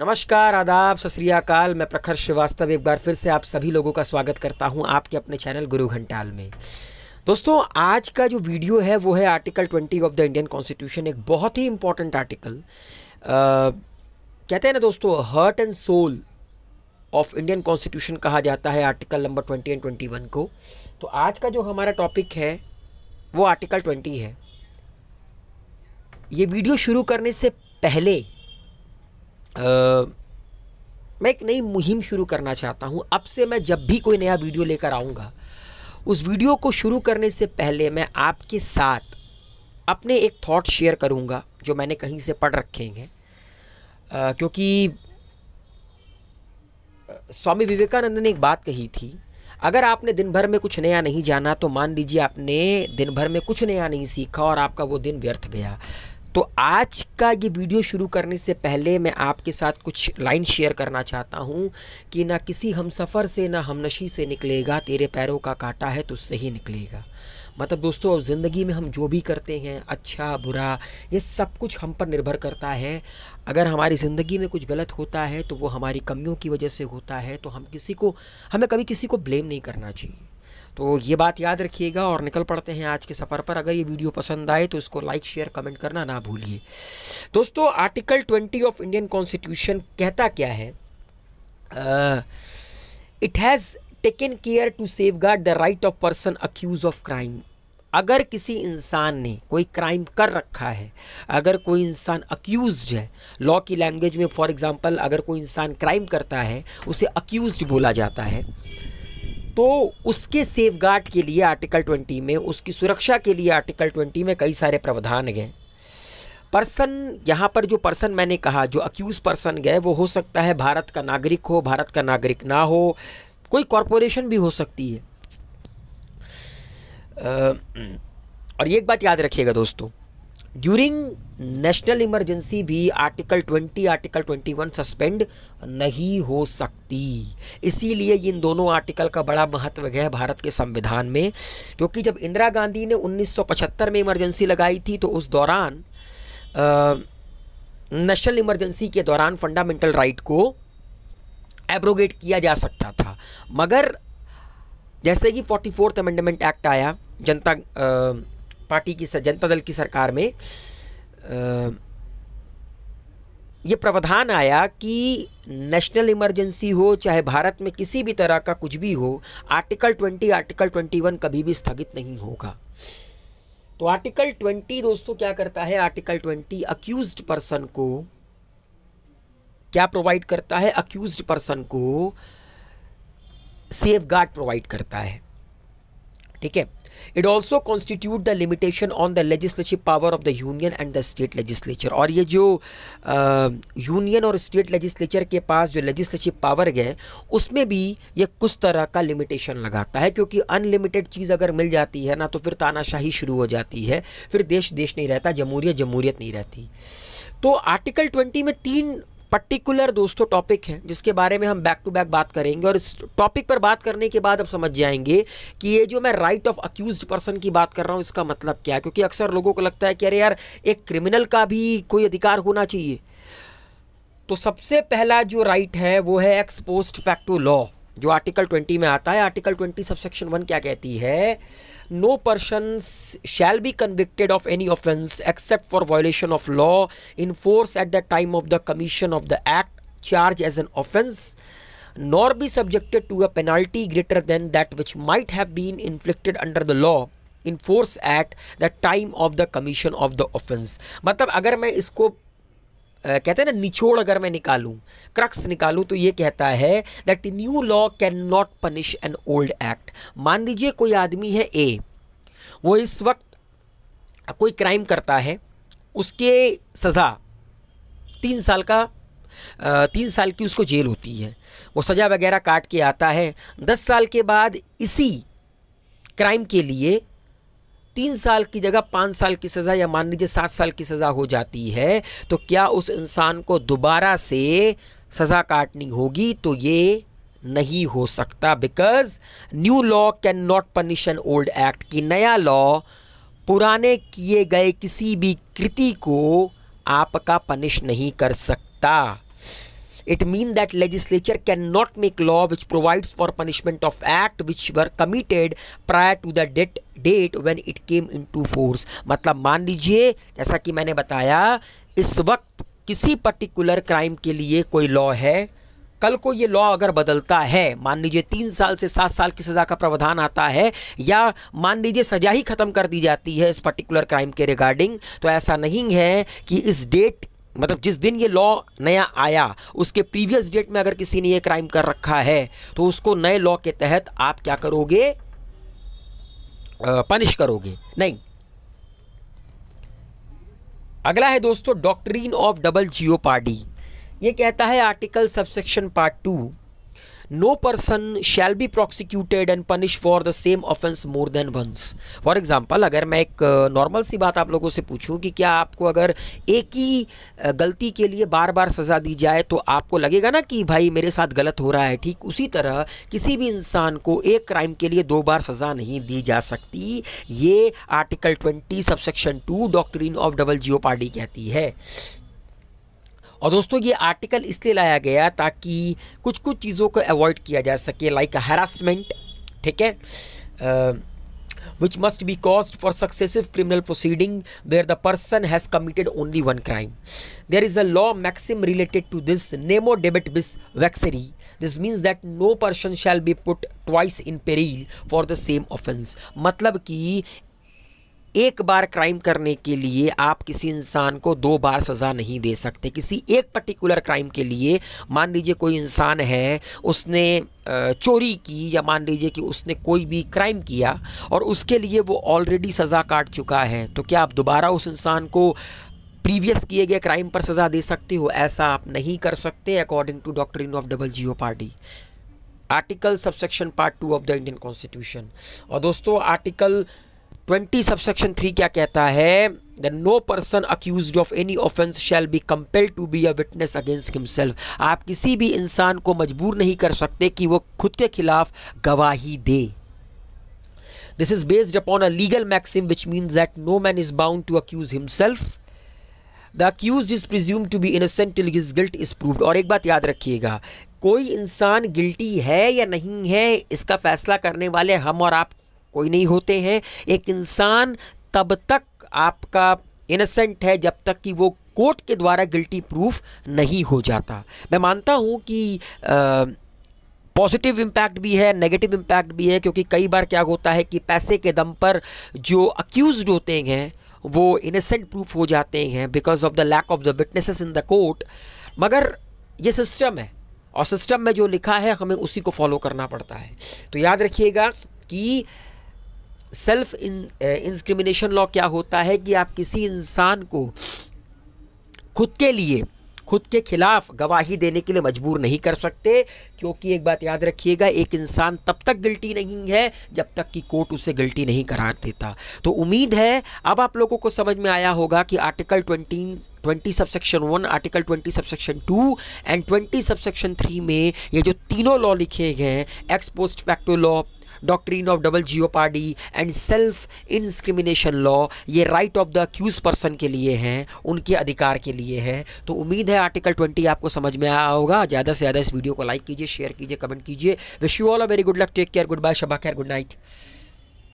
नमस्कार आदाब सत मैं प्रखर श्रीवास्तव एक बार फिर से आप सभी लोगों का स्वागत करता हूं आपके अपने चैनल गुरु घंटाल में दोस्तों आज का जो वीडियो है वो है article 20 of the Indian constitution एक बहुत ही इम्पॉर्टेंट आर्टिकल आ, कहते हैं ना दोस्तों heart and soul of Indian constitution कहा जाता है article number twenty and twenty one को तो आज का जो हमारा टॉपिक है वो आर्टिकल ट्वेंटी है ये वीडियो शुरू करने से पहले मैं एक नई मुहिम शुरू करना चाहता हूँ अब से मैं जब भी कोई नया वीडियो लेकर आऊँगा उस वीडियो को शुरू करने से पहले मैं आपके साथ अपने एक थॉट शेयर करूँगा जो मैंने कहीं से पढ़ रखे हैं क्योंकि स्वामी विवेकानंद ने एक बात कही थी अगर आपने दिन भर में कुछ नया नहीं जाना तो मान लीजिए आपने दिन भर में कुछ नया नहीं सीखा और आपका वो दिन व्यर्थ गया तो आज का ये वीडियो शुरू करने से पहले मैं आपके साथ कुछ लाइन शेयर करना चाहता हूँ कि ना किसी हम सफ़र से ना हम नशी से निकलेगा तेरे पैरों का काटा है तो उससे ही निकलेगा मतलब दोस्तों अब ज़िंदगी में हम जो भी करते हैं अच्छा बुरा ये सब कुछ हम पर निर्भर करता है अगर हमारी ज़िंदगी में कुछ गलत होता है तो वो हमारी कमियों की वजह से होता है तो हम किसी को हमें कभी किसी को ब्लेम नहीं करना चाहिए तो ये बात याद रखिएगा और निकल पड़ते हैं आज के सफ़र पर अगर ये वीडियो पसंद आए तो इसको लाइक शेयर कमेंट करना ना भूलिए दोस्तों article twenty of Indian constitution कहता क्या है it has taken care to safeguard the right of person accused of crime अगर किसी इंसान ने कोई क्राइम कर रखा है अगर कोई इंसान अक्यूज़ है लॉ की लैंग्वेज में फॉर एग्ज़ाम्पल अगर कोई इंसान क्राइम करता है उसे अक्यूज़ बोला जाता है तो उसके सेफ के लिए आर्टिकल 20 में उसकी सुरक्षा के लिए आर्टिकल 20 में कई सारे प्रावधान गए पर्सन यहाँ पर जो पर्सन मैंने कहा जो अक्यूज़ पर्सन गए वो हो सकता है भारत का नागरिक हो भारत का नागरिक ना हो कोई कॉरपोरेशन भी हो सकती है और एक बात याद रखिएगा दोस्तों ड्यूरिंग नेशनल इमरजेंसी भी आर्टिकल 20 आर्टिकल 21 सस्पेंड नहीं हो सकती इसीलिए इन दोनों आर्टिकल का बड़ा महत्व है भारत के संविधान में क्योंकि जब इंदिरा गांधी ने 1975 में इमरजेंसी लगाई थी तो उस दौरान नेशनल इमरजेंसी के दौरान फंडामेंटल राइट को एब्रोगेट किया जा सकता था मगर जैसे कि फोर्टी फोर्थ अमेंडमेंट एक्ट आया जनता आ, पार्टी की जनता दल की सरकार में ये प्रावधान आया कि नेशनल इमरजेंसी हो चाहे भारत में किसी भी तरह का कुछ भी हो आर्टिकल 20 आर्टिकल 21 कभी भी स्थगित नहीं होगा तो आर्टिकल 20 दोस्तों क्या करता है आर्टिकल 20 अक्यूज पर्सन को क्या प्रोवाइड करता है अक्यूज पर्सन को सेफ गार्ड प्रोवाइड करता है ठीक है it also constitute the limitation on the legislative power of the union and the state legislature और ये जो यूनियन और स्टेट लेजिस्लेचर के पास जो लेजिस्लेटिव पावर है उसमें भी ये कुछ तरह का लिमिटेशन लगाता है क्योंकि अनलिमिटेड चीज़ अगर मिल जाती है ना तो फिर तानाशाही शुरू हो जाती है फिर देश देश नहीं रहता जमहूरियत जमहूरियत नहीं रहती तो आर्टिकल ट्वेंटी में तीन पर्टिकुलर दोस्तों टॉपिक है जिसके बारे में हम बैक टू बैक बात करेंगे और इस टॉपिक पर बात करने के बाद अब समझ जाएंगे कि ये जो मैं राइट ऑफ अक्यूज पर्सन की बात कर रहा हूँ इसका मतलब क्या है क्योंकि अक्सर लोगों को लगता है कि अरे यार एक क्रिमिनल का भी कोई अधिकार होना चाहिए तो सबसे पहला जो राइट है वो है एक्सपोस्ट फैक्टो लॉ जो आर्टिकल ट्वेंटी में आता है आर्टिकल ट्वेंटी सबसेक्शन वन क्या कहती है no person shall be convicted of any offence except for violation of law in force at the time of the commission of the act charge as an offence nor be subjected to a penalty greater than that which might have been inflicted under the law in force at the time of the commission of the offence मतलब अगर मैं इसको कहते हैं ना निचोड़ अगर मैं निकालूं क्रक्स निकालूं तो ये कहता है that new law can not punish an old act मान लीजिए कोई आदमी है ए वो इस वक्त कोई क्राइम करता है उसके सज़ा तीन साल का तीन साल की उसको जेल होती है वो सज़ा वगैरह काट के आता है दस साल के बाद इसी क्राइम के लिए तीन साल की जगह पाँच साल की सज़ा या मान लीजिए सात साल की सज़ा हो जाती है तो क्या उस इंसान को दोबारा से सज़ा काटनी होगी तो ये नहीं हो सकता because new law can not punish an old act कि नया लॉ पुराने किए गए किसी भी कृति को आपका पनिश नहीं कर सकता it mean that legislature cannot make law which provides for punishment of act which were committed prior to the date date when it came into force मतलब मान लीजिए जैसा कि मैंने बताया इस वक्त किसी पर्टिकुलर क्राइम के लिए कोई लॉ है कल को ये लॉ अगर बदलता है मान लीजिए तीन साल से सात साल की सज़ा का प्रावधान आता है या मान लीजिए सज़ा ही ख़त्म कर दी जाती है इस पर्टिकुलर क्राइम के रिगार्डिंग तो ऐसा नहीं है कि इस डेट मतलब जिस दिन ये लॉ नया आया उसके प्रीवियस डेट में अगर किसी ने ये क्राइम कर रखा है तो उसको नए लॉ के तहत आप क्या करोगे पनिश करोगे नहीं अगला है दोस्तों doctrine of double jeopardy ये कहता है article subsection part two no person shall be prosecuted and punish for the same offence more than once for example अगर मैं एक नॉर्मल सी बात आप लोगों से पूछूं कि क्या आपको अगर एक ही गलती के लिए बार बार सज़ा दी जाए तो आपको लगेगा ना कि भाई मेरे साथ गलत हो रहा है ठीक उसी तरह किसी भी इंसान को एक क्राइम के लिए दो बार सज़ा नहीं दी जा सकती ये article twenty subsection two doctrine of double jeopardy कहती है और दोस्तों ये आर्टिकल इसलिए लाया गया ताकि कुछ कुछ चीज़ों को अवॉइड किया जा सके लाइक हरासमेंट ठीक है which must be cause for successive criminal proceeding where the person has committed only one crime there is a law maxim related to this nemo debet bis vexari this means that no person shall be put twice in peril for the same offence मतलब कि एक बार crime करने के लिए आप किसी इंसान को दो बार सज़ा नहीं दे सकते किसी एक पर्टिकुलर क्राइम के लिए मान लीजिए कोई इंसान है उसने चोरी की या मान लीजिए कि उसने कोई भी क्राइम किया और उसके लिए वो ऑलरेडी सज़ा काट चुका है तो क्या आप दोबारा उस इंसान को प्रीवियस किए गए क्राइम पर सज़ा दे सकते हो ऐसा आप नहीं कर सकते according to doctrine of double jeopardy article subsection part two of the Indian constitution और दोस्तों आर्टिकल ट्वेंटी सबसेक्शन थ्री क्या कहता है the no person accused of any offence shall be compelled to be a witness against himself आप किसी भी इंसान को मजबूर नहीं कर सकते कि वो खुद के खिलाफ गवाही दे this is based upon a legal maxim which means that no man is bound to accuse himself the accused is presumed to be innocent till his guilt is proved और एक बात याद रखिएगा कोई इंसान गिल्टी है या नहीं है इसका फैसला करने वाले हम और आप कोई नहीं होते हैं एक इंसान तब तक आपका इनसेंट है जब तक कि वो कोर्ट के द्वारा गिल्टी प्रूफ नहीं हो जाता मैं मानता हूँ कि पॉजिटिव इम्पैक्ट भी है नेगेटिव इम्पैक्ट भी है क्योंकि कई बार क्या होता है कि पैसे के दम पर जो अक्यूज होते हैं वो इनसेंट प्रूफ हो जाते हैं because of the lack of the witnesses in the court मगर ये सिस्टम है और सिस्टम में जो लिखा है हमें उसी को फॉलो करना पड़ता है तो याद रखिएगा कि सेल्फ इंस्क्रिमिनेशन लॉ क्या होता है कि आप किसी इंसान को खुद के लिए खुद के खिलाफ गवाही देने के लिए मजबूर नहीं कर सकते क्योंकि एक बात याद रखिएगा एक इंसान तब तक गिल्टी नहीं है जब तक कि कोर्ट उसे गिल्टी नहीं करार देता तो उम्मीद है अब आप लोगों को समझ में आया होगा कि article twenty twenty subsection one article twenty subsection two and twenty subsection three में ये जो तीनों लॉ लिखे गए हैं ex post facto law doctrine of double jeopardy and self incrimination law ये right of the accused person के लिए हैं उनके अधिकार के लिए है तो उम्मीद है आर्टिकल ट्वेंटी आपको समझ में आया होगा ज़्यादा से ज़्यादा इस वीडियो को लाइक कीजिए शेयर कीजिए कमेंट कीजिए wish you all a very good luck take care goodbye शबा खैर गुड नाइट